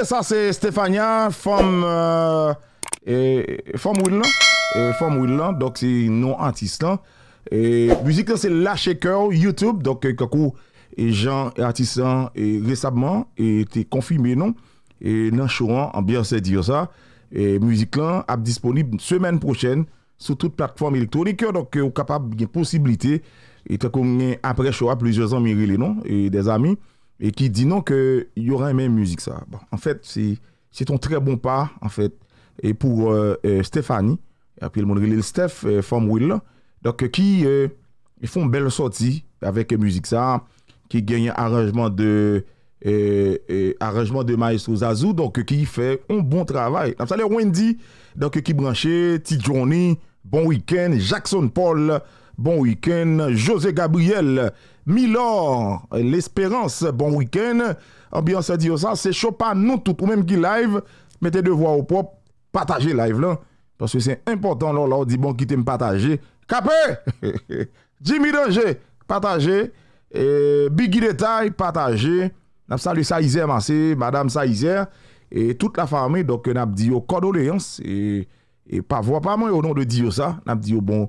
E sa se Stefania Fom euh, Willan, non? Fom Willan, non? doke non se non-antistan. E muzik la se Lashaker Youtube, doke euh, kako jan antistan resabman ete konfime non. E nan chouan an bien se diyo sa. E muzik la ap disponib semen prochen sou tout platform elektronik yo. Doke euh, ou kapab gen posibilite, ete kako mwen apre chouan pleziosan mirele non, e de zami. et qui dit non que y aura même musique ça. en fait, c'est un très bon pas en fait et pour euh, euh, Stéphanie, et puis après le monde le Steph euh, Will donc qui euh, ils font une belle sortie avec musique ça qui gagne arrangement de arrangement de Maestro Zazou. donc qui fait un bon travail. Comme Wendy donc qui branchait, T Johnny, bon week-end, Jackson Paul Bon week-end, José Gabriel, Milor, L'Espérance, bon week-end. Ambiance diyo sa, se chopa nou tout ou menm ki live, mette devwa ou pop, pataje live lan. Paske se importan lor, lor di bon ki tem pataje. Kapè, Jimmy Dengé, pataje, Biggie Detail, pataje, Napsa le Saizer Masé, Madame Saizer, et tout la famé, Napsa le Saizer Masé, Madame Saizer, et tout la famé, Napsa le Saizer Masé, Madame Saizer, et tout la famé,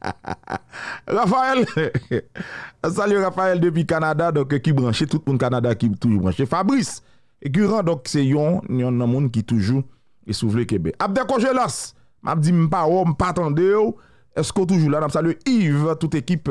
Rafael, salut Rafael depi Kanada, ki branche, tout moun Kanada ki toujou branche. Fabrice, ek yon nan moun ki toujou, souvle Kebe. Abde Kojelas, mabdi mpa wou, oh, mpa tande yo, oh. esko toujou lan, salut Yves, eh, tout ekip,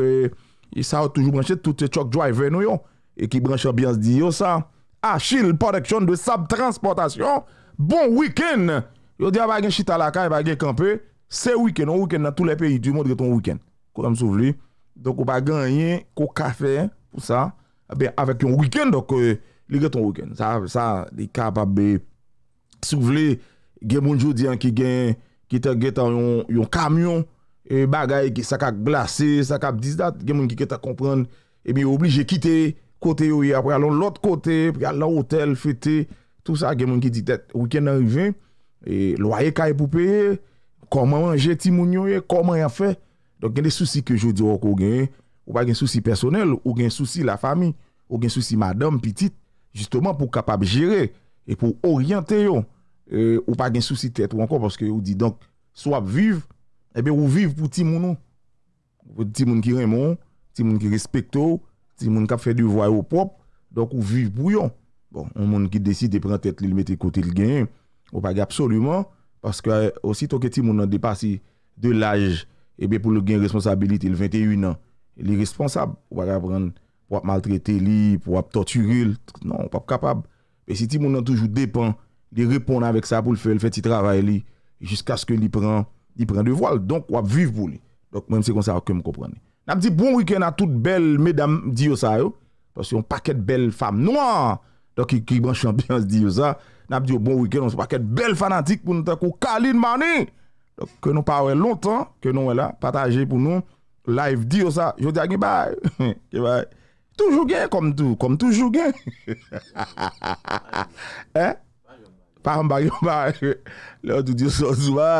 yon sa wou toujou branche, tout chok jwa yon ven yo, ek yon branche bien se di yo sa. Achille, production de sab transportasyon, bon wikend, yon diya bagen Chitalaka, bagen Kempe, se wikend, yon wikend nan tout le peyi, yon wikend. Kwa m souvli, do ko pa ganyen Ko kafe, pou sa A be, avek yon wikend, do ko euh, Li geton wikend, sa, sa, li ka pa be Souvli Gen moun jodi an ki gen Ki te getan yon kamyon E bagay ki sakak glase, sakak Dis dat, gen moun ki getan kompran E be, oblije kite, kote yo yi e Apre alon lot kote, alon hotel Fete, tou sa, gen moun ki ditet Wikend an rive, e loye Kaye poupe, koman jeti Moun yoye, koman ya fe Donk gen euh, eh bon, de souci ke jou diyon kou gen, ou pa gen souci personel, ou gen souci la fami, ou gen souci madame, pitit, justement pou kapab jere, e pou oryante yon, ou pa gen souci tèt ou ankon, parce ke ou di, donk, soap viv, ebe ou viv pou ti mounon. Ti moun ki remon, ti moun ki respekto, ti moun kap fè du vwayo pop, donk ou viv pou yon. Bon, moun ki desi de pren tèt li le mette kote il gen, ou pa gen absolu man, parce ke osito ke ti moun an depasi de l'aj, Ebe eh pou le gen responsabilite, non, le 21 nan. Le responsable, wap maltrete li, wap torturil. Non, wap kapab. E si ti moun nan toujou depan, li repon nan vek sa pou l'fèl, fè ti travay li, jiska skè li pren, li pren devol. Donk wap viv pou li. Dok mwen se kon sa wakèm komprenne. N ap di bon wikè nan tout bel medam diyo sa yo. Pwè se yon pakèt bel fam nouan. Dok yon kriban chanpiyans diyo sa. N ap di yo bon wikè nan tout pakèt bel fanatik pou nou takou kalin mani. ke nou pa wè lontan, ke nou wè la pataje pou nou, live diyo sa, yo diya ki bay, ki bay, toujou gen, kom tou, kom toujou gen, he, pa mba yon bay, lè ou tou diyo so zwa,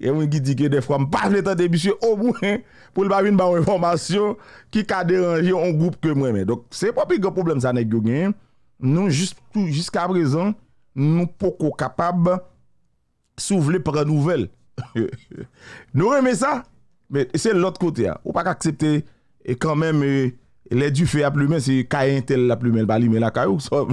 e mwen ki dike defrom, pa mwen te de bichè, ou mwen, pou l'bamin ba ou informasyon, ki ka deranje, ou mwen, se po pi ge problem sa nek yo gen, nou jistou, jiska brezon, nou poko kapab, sou vle pre nouvel, Nou reme sa Se l lout kote Opa aksepte E kamem Lè di fè a plume Se kayen tel la plume El bali me la kayo So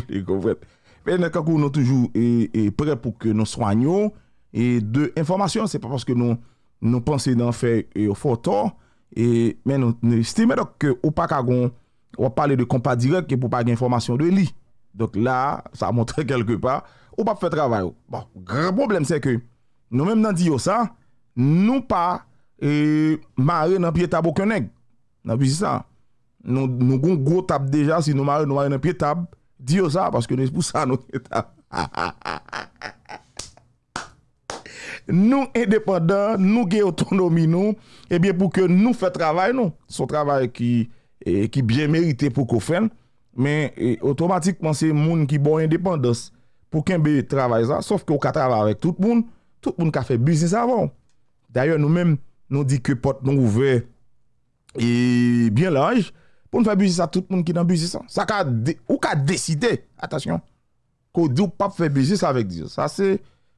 Men akakou nou toujou E pre pou ke nou soanyo E de informasyon Se pa paske nou Nou pense d'an fè E o fotor E men nou Nè stime dok Opa kagon Ou pale de kompa direk E pou pale de informasyon De li Dok la Sa a montre kelke pa Opa fè travay Bon Gra problem se ke Nou mèm nan diyo sa, nou pa e, marè nan piye tab ou kenèk. Nan bi si sa. Nou goun gwo tab deja si nou marè nan piye tab, diyo sa paske nou es pou sa nan piye tab. Nou indépendant, nou gen otonomi nou, ebyen pou ke nou fè travay nou. Sou travay ki, e, ki byen merite pou kou fèn, men e, otomatik man se moun ki bon indépendant pou kenbe travay sa, sof ke ou ka travay avèk tout moun, Tout moun ka fe bizis avon. Daryon nou men nou di ki pot nou ouve e bien lanj. Poun fe bizis a tout moun ki nan bizis an. Sa ka, ou ka deside, atasyon, ko di ou pap fe bizis avèk diz. Sa se,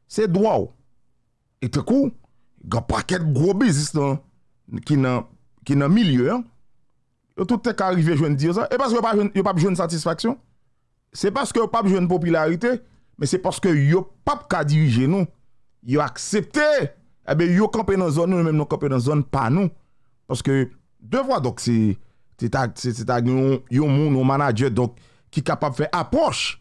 se dwa ou. E te kou, gwa pa ket gro bizis an, ki nan, ki nan milye an. Yo tout te ka arrive jwen diz an. E paske yo pap jwen satisfaksyon. Se paske yo pap jwen popularite. Me se paske yo pap ka dirije nou. Yo aksepte, ebe eh yo kompe nan zon, nou menm nou kompe nan zon pa nou. Paske devwa dok se te tag yo moun, yo manajet dok ki kapap fe apos.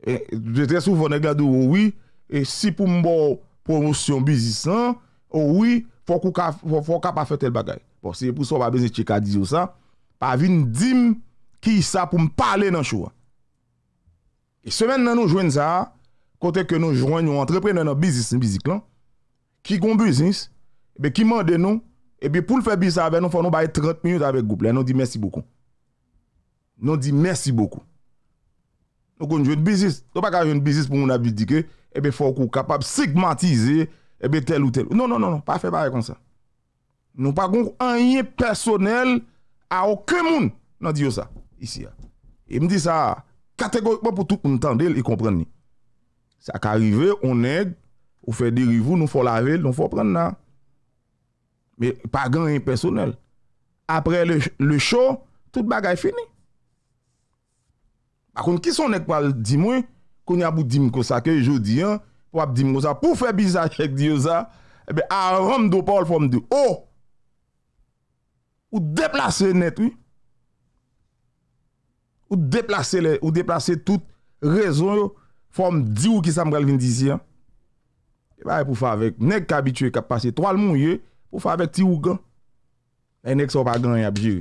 E dete sou vone gado ouwi, e si pou mbo promosyon bizisan, ouwi, fok ou kapap fe tel bagay. Posye pou sou baben zichika dizyo sa, pa vin dim ki yisa pou mpale nan chouwa. E semen nan nou jwen sa a, kote ke nou jwen yon entreprenen nan bizis nan bizik lan, ki kon bizis, ebe ki mande nou, ebe pou l fè bizis avè, nou fò nou baye 30 minout avè goup lè, nou di mèsi boku. Nou di mèsi boku. Nou konjou yon bizis, nou pa kaj yon bizis pou moun avidike, ebe fò kou kapab sigmatize, ebe tel ou tel. Non, non, non, non pa fè baye kon sa. Nou pa konjou anye personel, a okè moun, nou di yo sa, isi ya. E mdi sa, a kategori, pou tout moun tan del, e kompren ni. Sa ka rive, ou neg, ou fe dirivou, nou fo lavel, nou fo pren nan. Me, pa gan yon personel. Apre le show, tout bagay fini. Bakoun, ki son neg pal di mwen, kon ya pou di mkosa ke jodi an, pou ap di mkosa, pou fe bizache ek di yoza, ebe, eh a ram do pa ou l fom di. Ou, oh! ou deplase netwi, ou deplase tout rezon yo, Fòm di ou ki sa mbrel vin dizi an. E ba pou fè avèk. Mnek ki abitüe ki ap pase toal moun ye. Pou fè avèk ti ou gan. E nek sou bagan yabjir.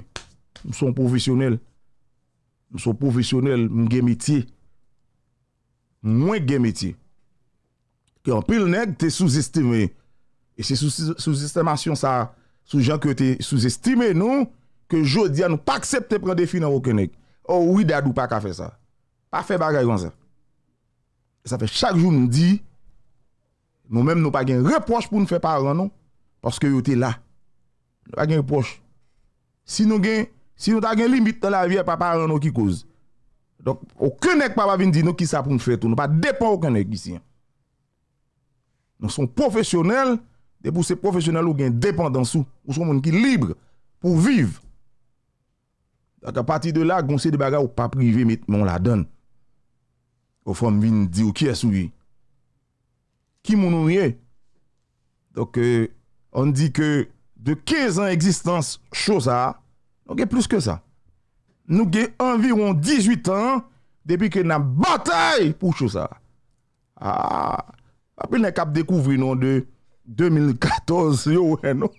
Mson poufisyonel. Mson poufisyonel mgemiti. Mwen gemiti. Kè anpil nek te souzistime. E se souzistimasyon sa. Sou jan ke te souzistime nou. Ke jodi an nou pa aksepte pren defi nan woken nek. Ou oui dadou pa ka fè sa. Pa fè bagan yon zèf. E sa fè chak jou nou di, nou mèm nou pa gen reproche pou nou fè paran nou, porske yo te la. Nou pa gen reproche. Si nou ta gen limite nan la vie, pa paran nou ki kouz. Donk, ou kènek pa pa vin di nou ki sa pou nou fè tou, nou pa depan ou kènek gisyen. Nou son profesyonel, de pou se profesyonel ou gen depan dansou, ou son moun ki libre pou viv. Donk, a pati de la, gonsi de baga ou pa privé met mè on la don. Ou fon vin di ou kyes ou vi. Ki moun ou ye. Dok e, euh, on di ke, de 15 ans existence, chosa, nou ge plus ke sa. Nou ge environ 18 ans, depi ke nan batay pou chosa. Ha, api ne kap dekouvri nou de, 2014, yo wè nou.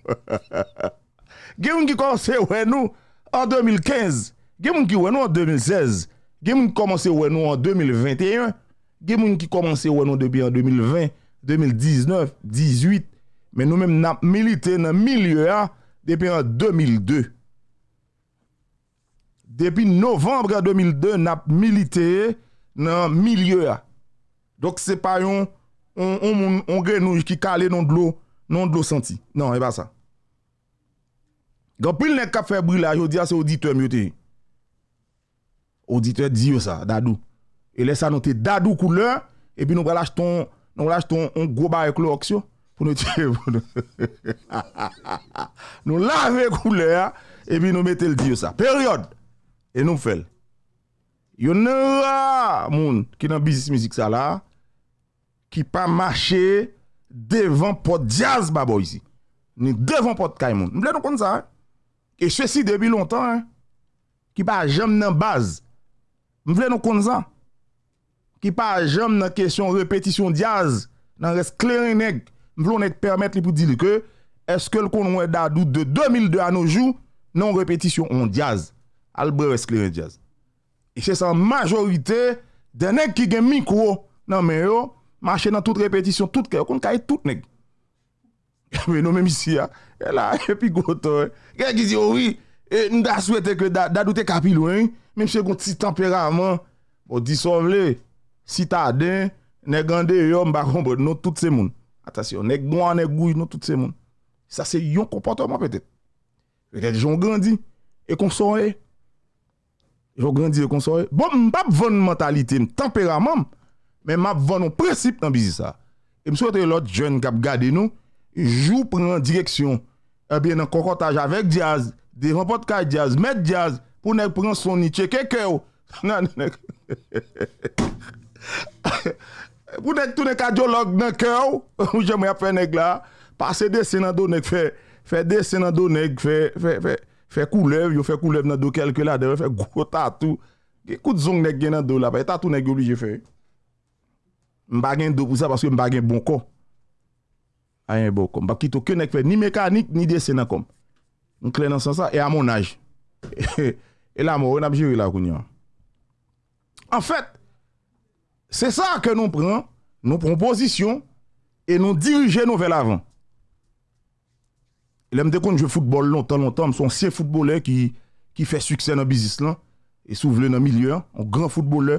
Ge moun ki kon se wè nou, an 2015. Ge moun ki wè nou an 2016. 2016, Gen moun ki komanse wè nou an 2021, gen moun ki komanse wè nou depi an 2020, 2019, 2018, men nou men nap milite nan milye a depi an 2002. Depi novembre an 2002, nap milite nan milye a. Dok se pa yon, on gen nou ki kale nan dlou, nan dlou senti. Nan, e ba sa. Ganpil ne ka febri la, yon di ase yon ditem yote yon. Odite diyo sa dadou E lesa note dadou kou lè E bi nou laj ton Nou laj ton on goba e klo aksyo Pou nou tiye Nou lave kou lè E bi nou mette l diyo sa Periode E nou fel Yo nou a moun Ki nan bizis mizik sa la Ki pa mache Devan pot jazz ba bo yisi Ni devan pot kay moun Mble nou kon sa E chwe si debi lontan Ki pa jem nan baz Mwen vle nou kon zan, ki pa jom nan kesyon repetisyon diaz, nan reskleren neg, mwen vlo neg permèt li pou dil ke, eske l kon wè dadou de 2002 an nou jou, nan repetisyon on diaz, al bre reskleren diaz. E se san majorite, den neg ki gen mikou, nan mè yo, mache nan tout repetisyon, tout ke, kon kaye tout neg. Mwen nou mè misi ya, e la, e pi goto, e. gen ki zi, oh oui, e nou da souwete ke dadou te kapi lwen, Mè mse kon ti temperamen, bo disovle, sitaden, ne gande yo mba koumbo, nou tout se moun. Atasyon, ne gwa, ne gouj, nou tout se moun. Sa se yon kompaterman petet. Joun gandi, e kon soye. Joun gandi, e kon soye. Bon, mbap von mentalite, m temperamen, mbap von o precipe nan bizisa. Mse wote lòt joun kap gade nou, jou pren an direksyon, e eh bè nan kokotaj avèk diaz, de yon pot kaj diaz, mè diaz, Pou nèk pren son ni cheke kèw. Nan nèk. Pou nèk tou nèk a djolok nèk kèw. Ou jèm mè apren nèk la. Pase desè nan do nèk fè. Fè desè nan do nèk fè. Fè koulev. Yo fè koulev nan do kelke la. Dewe fè gwo tatou. Gè kout zonk nèk gen nan do la. Pè tatou nèk gwo li jè fè. M bagen do pou sa. Pase m bagen bon kon. A yon bon kon. Bakitou kè nèk fè. Ni mekanik ni desè nan kon. N krenan san sa. E a mon aj. E la mwen apjewi la kounyan. En fèt, se sa ke nou pren, nou pon pozisyon, e nou dirije nou vel avan. E lem de konjou foutbol lontan lontan, mson se foutbolè ki fe suksè nan bizis lan, e sou vle nan milyon, an gran foutbolè,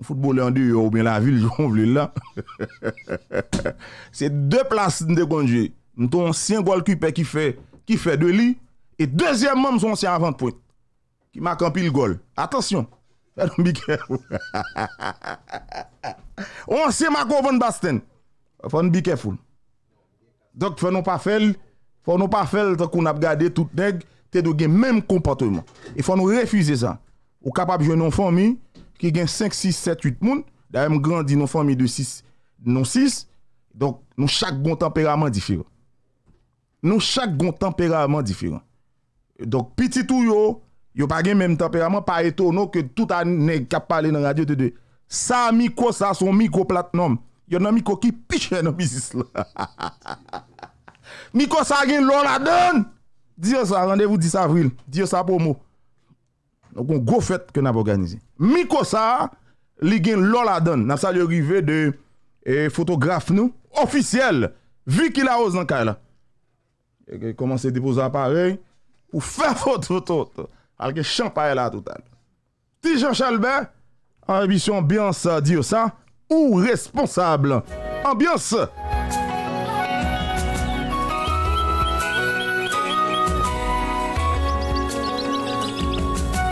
an foutbolè an di, ou men la vil, jou vle lan. Se de plas mden de konjou, mton se yon gwal kipè ki fe, ki fe de li, e dezyèmman mson se avan pouen. Ki ma kampil gol. Atensyon. Fè nou biker foun. Ou anse ma kouvan basten. Fè nou biker foun. Dok fè nou pa fèl. Fè nou pa fèl takou nap gade tout neg. Tè dou gen menm kompaterman. E fè nou refize zan. Ou kapap jwè nou fèmi. Ki gen 5, 6, 7, 8 moun. Da m grandi nou fèmi 2, 6. Non 6. Dok nou chak gond temperalman diferan. Nou chak gond temperalman diferan. Dok piti tou yo. Yo. Yo pa gen menm temperaman pa eto nou ke tout ane kap pale nan radyo te de. Sa mikosa son mikoplat nom. Yo nan mikoki piche nan bizis la. Mikosa gen lol adon. Diyo sa, randevou 10 avril. Diyo sa pou mou. Nou kon gwo fet ke nan bo ganize. Mikosa li gen lol adon. Nasa yo rive de fotografe e, nou. Oficiel. Viki la oz nan kay la. E gen komanse depoza aparel. Ou fe fototo to. Alke chan paye la toutal. Tijan Chalbe, ambisyon ambyans diyo sa, ou responsable. Ambyans!